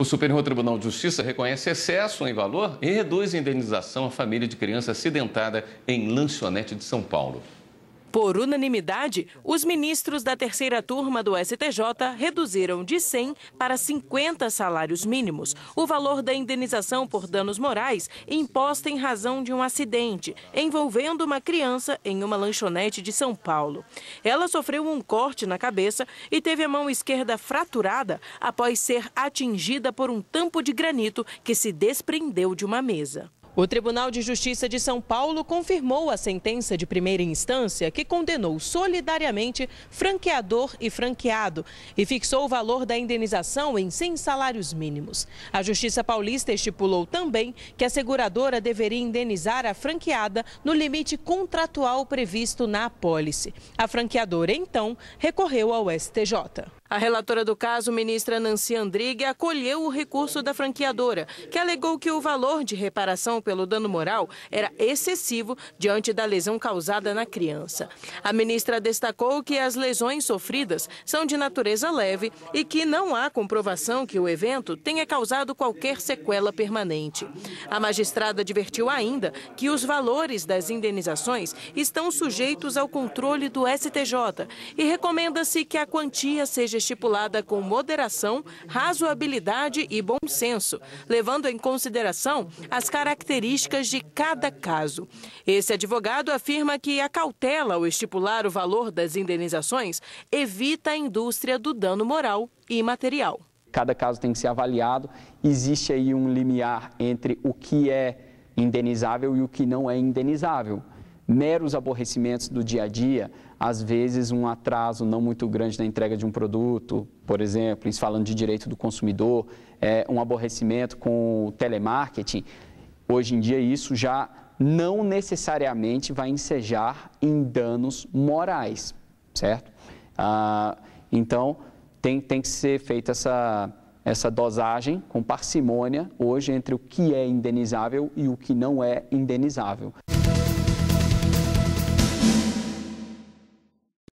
O Superior Tribunal de Justiça reconhece excesso em valor e reduz a indenização à família de criança acidentada em lanchonete de São Paulo. Por unanimidade, os ministros da terceira turma do STJ reduziram de 100 para 50 salários mínimos o valor da indenização por danos morais imposta em razão de um acidente envolvendo uma criança em uma lanchonete de São Paulo. Ela sofreu um corte na cabeça e teve a mão esquerda fraturada após ser atingida por um tampo de granito que se desprendeu de uma mesa. O Tribunal de Justiça de São Paulo confirmou a sentença de primeira instância que condenou solidariamente franqueador e franqueado e fixou o valor da indenização em 100 salários mínimos. A Justiça Paulista estipulou também que a seguradora deveria indenizar a franqueada no limite contratual previsto na apólice. A franqueadora, então, recorreu ao STJ. A relatora do caso, ministra Nancy Andrighi, acolheu o recurso da franqueadora, que alegou que o valor de reparação pelo dano moral era excessivo diante da lesão causada na criança. A ministra destacou que as lesões sofridas são de natureza leve e que não há comprovação que o evento tenha causado qualquer sequela permanente. A magistrada advertiu ainda que os valores das indenizações estão sujeitos ao controle do STJ e recomenda-se que a quantia seja estipulada com moderação, razoabilidade e bom senso, levando em consideração as características características de cada caso. Esse advogado afirma que a cautela ao estipular o valor das indenizações evita a indústria do dano moral e material. Cada caso tem que ser avaliado. Existe aí um limiar entre o que é indenizável e o que não é indenizável. Meros aborrecimentos do dia a dia, às vezes um atraso não muito grande na entrega de um produto, por exemplo, falando de direito do consumidor, é, um aborrecimento com o telemarketing, Hoje em dia, isso já não necessariamente vai ensejar em danos morais, certo? Ah, então, tem, tem que ser feita essa, essa dosagem com parcimônia hoje entre o que é indenizável e o que não é indenizável.